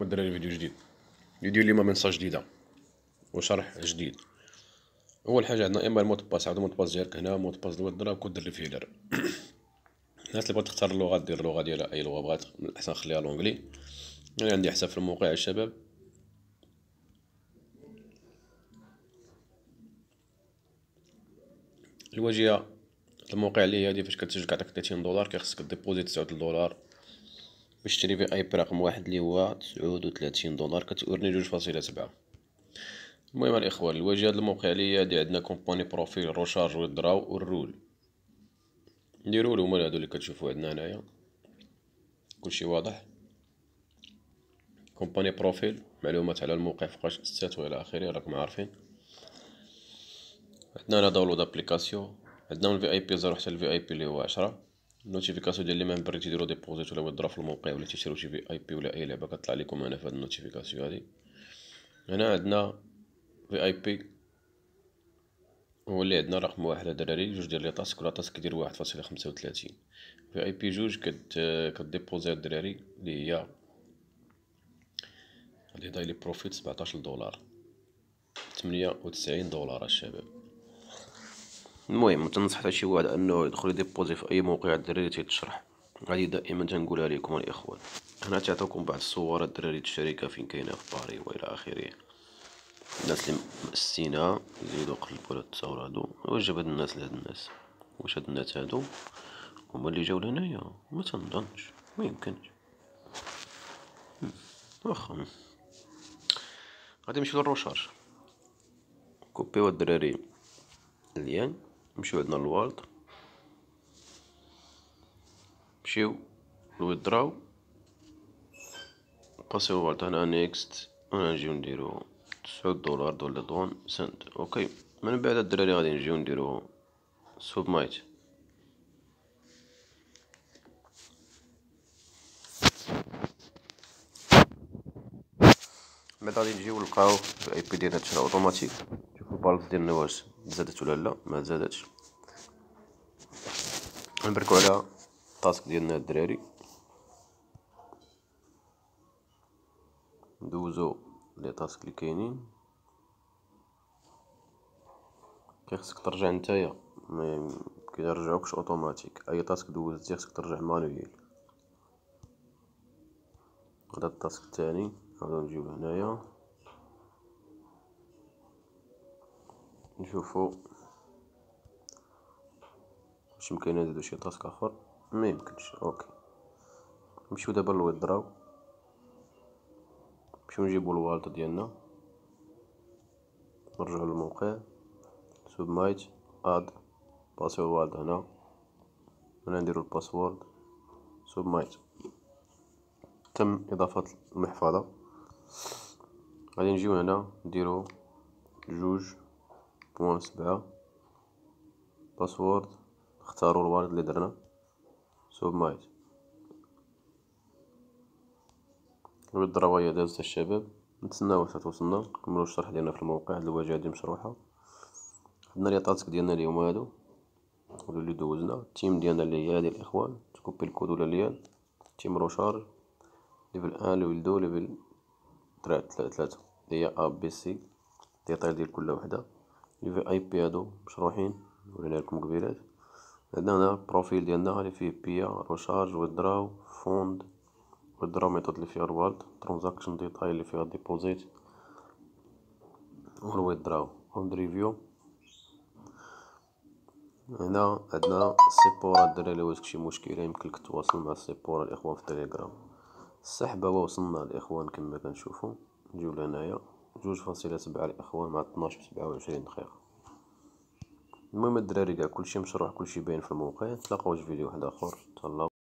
ودرنا لي فيديو جديد فيديو اليوم منصة جديدة وشرح جديد أول حاجة عندنا إما الموت باس عندنا الموت باس ديالك هنا موت باس ديال الضرب كود دير لي فيلر الناس اللي بغات تختار اللغة دير اللغة ديالها أي لغة بغات من الأحسن خليها لونجلي أنا يعني عندي حساب في الموقع الشباب الواجهة الموقع اللي هي هادي فاش كتسجل كتعطيك 30 دولار كيخصك ديبوزيت 9 دولار باش تشري في اي بي رقم واحد اللي هو تسعود وثلاثين دولار كتورني جوج فاصلة سبعة المهم الاخوان الواجهه هذا الموقع اللي هادي عندنا كومباني بروفيل روشارج ودراو والرول نديرو هما هادو اللي كتشوفو عندنا هنايا كلشي واضح كومباني بروفيل معلومات على الموقع فوقاش اسسات والى اخره راكم عارفين عندنا هنا داونلود ابليكاسيون عندنا من الفي اي بي 0 حتى الفي اي بي اللي هو 10 النوتيفيكاسيون ديال لي ميمبر تيديروا ديبوزيت ولا تضرب في الموقع ولا تيشريو شي في اي بي ولا اي لعبه كطلع لكم هنا في هاد النوتيفيكاسيون هادي هنا عندنا في اي بي هو اللي عندنا رقم واحد الدراري جوج ديال لي تاسك ولا تاسك كيدير واحد فاصلة خمسة في اي بي جوج كد كديبوزي الدراري اللي هي هادي دايلي بروفيت 17 دولار 98 دولار الشباب المهم تنصح حتى شي واحد انه يدخل يديبوزي في اي موقع الدراري تيتشرح غادي دائما تنقولها لكم الاخوان هنا تعطوكم بعض الصور الدراري الشركه فين كاينه في باري والى اخره الناس اللي مأسينا زيدو قلبو على التصاور هادو واش جاب هاد الناس لهاد الناس واش هاد الناس هادو هما اللي جاو لهنايا ما تنظنش ما يمكنش واخا غادي نمشيو للروشارج كوبيو الدراري اليان نمشيو عندنا الوالد نمشيو لويدراو نباسيو الوالد هنا نيكست هنا نجيو نديرو تسعود دولار دولار دون سنت اوكي من بعد الدراري غادي نجيو نديرو سوب من بعد غادي نجيو نلقاو الاي بي ديالنا تشرا اوتوماتيك شوفو البالانس ديال النواس زادت ولا لا ما زادتش نبركو على التاسك ديالنا الدراري ندوزو لي تاسك اللي كاينين كيخصك ترجع نتايا ما كيرجعوكش اوتوماتيك اي تاسك دوزتي خصك ترجع مانويل هذا التاسك الثاني نعاودو نجيو هنايا نشوفو واش يمكن نزيدو شي تاسك اخر ما يمكنش اوكي نمشيو دابا للويدراو نمشيو نجيبو الوالت ديالنا نرجعو للموقع مايت اد باسورد هنا هنا نديرو الباسورد مايت تم اضافة المحفظة غادي نجيو هنا نديرو جوج بوان سبعة باسورد نختارو الوارد اللي درنا سوبمايت الويب الدراوية دازت الشباب نتسناو حتى توصلنا نكملو الشرح ديالنا في الموقع هاد الواجهة هادي مشروحة عندنا لي تاسك ديالنا اليوم هادو هادو اللي دوزنا التيم ديالنا اللي هي هادي الاخوان تكوبي الكود ولا ليال تيم روشارج ليفل ان ليفل دو ليفل تلاتة اللي هي ا بي سي ديطاي ديال كل وحدة يوفي اي بي هادو مشروحين ورينا لكم قبيلات عندنا هنا البروفيل ديالنا اللي فيه بيا روشارج ودراو فوند ودراو ميثود اللي فيها الوالد ترانزاكشن ديتاي اللي فيها ديبوزيت والويدراو اون ريفيو هنا عندنا سيبورا الدراري اللي واش شي مشكله لك تواصل مع سيبورا الاخوان في التليجرام السحب وصلنا الاخوان كما كنشوفوا نجيو لهنايا جوج فاصلة سبعة الإخوان مع طناش بسبعة وعشرين دقيقة المهم الدراري كاع كلشي مشروح كلشي باين في الموقع نتلاقاو في فيديو واحد آخر تهلاو